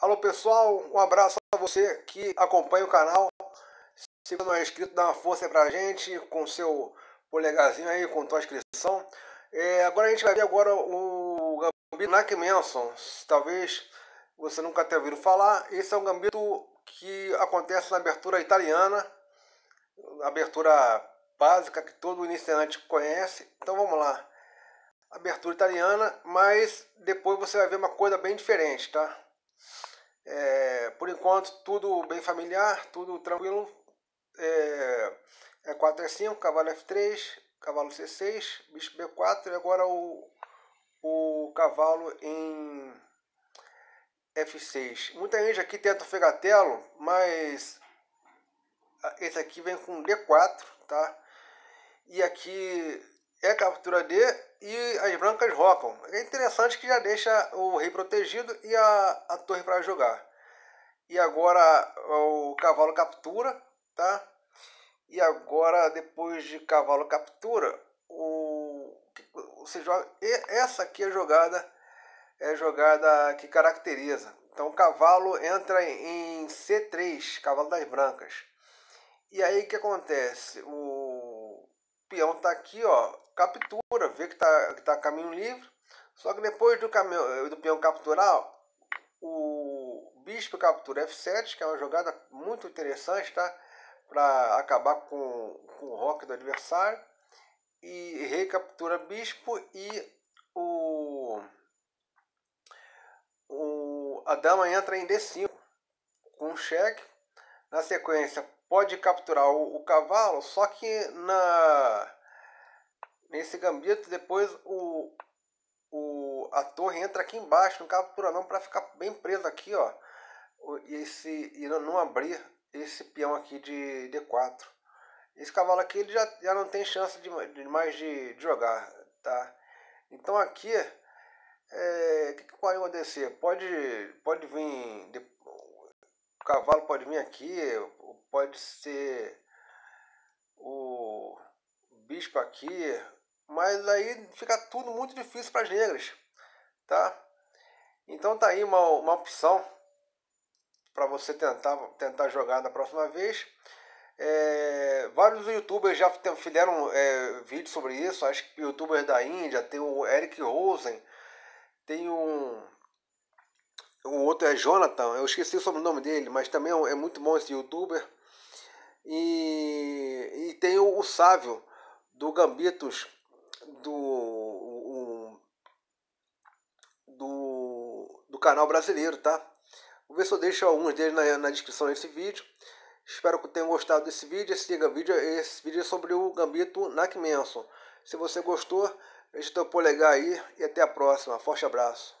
Alô pessoal, um abraço a você que acompanha o canal. Se você não é inscrito, dá uma força pra gente com seu polegarzinho aí, com sua inscrição. É, agora a gente vai ver agora o gambito Nack Manson. Talvez você nunca tenha ouvido falar. Esse é um gambito que acontece na abertura italiana, abertura básica que todo iniciante conhece. Então vamos lá. Abertura italiana, mas depois você vai ver uma coisa bem diferente, tá? É, por enquanto, tudo bem familiar, tudo tranquilo. É, é 4 e 5, cavalo F3, cavalo C6, bicho B4 e agora o, o cavalo em F6. Muita gente aqui tenta o fegatelo, mas esse aqui vem com D4, tá? E aqui é a captura D e as brancas rocam. É interessante que já deixa o rei protegido e a, a torre para jogar. E agora o cavalo captura, tá? E agora depois de cavalo captura, o você joga e essa aqui é a jogada é a jogada que caracteriza. Então o cavalo entra em C3, cavalo das brancas. E aí o que acontece? O peão tá aqui, ó, captura, vê que tá, que tá caminho livre. Só que depois do, caminho, eh, do peão capturar, o bispo captura F7, que é uma jogada muito interessante, tá? Para acabar com, com o rock do adversário. E rei captura bispo e o, o, a dama entra em D5 com um cheque na sequência pode capturar o, o cavalo, só que na nesse gambito depois o, o a torre entra aqui embaixo, não captura não para ficar bem preso aqui, ó. Esse e não, não abrir esse peão aqui de D4. Esse cavalo aqui ele já, já não tem chance de, de mais de, de jogar, tá? Então aqui é, que, que pode acontecer? Pode, pode vir cavalo pode vir aqui, pode ser o bispo aqui, mas aí fica tudo muito difícil para as negras, tá? Então tá aí uma, uma opção para você tentar, tentar jogar na próxima vez. É, vários youtubers já fizeram é, vídeos sobre isso, acho que youtubers da Índia, tem o Eric Rosen, tem um o outro é Jonathan, eu esqueci o sobrenome dele, mas também é, é muito bom esse youtuber. E, e tem o, o Sávio, do Gambitos, do, o, do, do canal brasileiro, tá? Vou ver se eu deixo alguns deles na, na descrição desse vídeo. Espero que tenham gostado desse vídeo. Esse vídeo, esse vídeo é sobre o Gambito Nakmenson. Se você gostou, deixa o teu polegar aí e até a próxima. Forte abraço.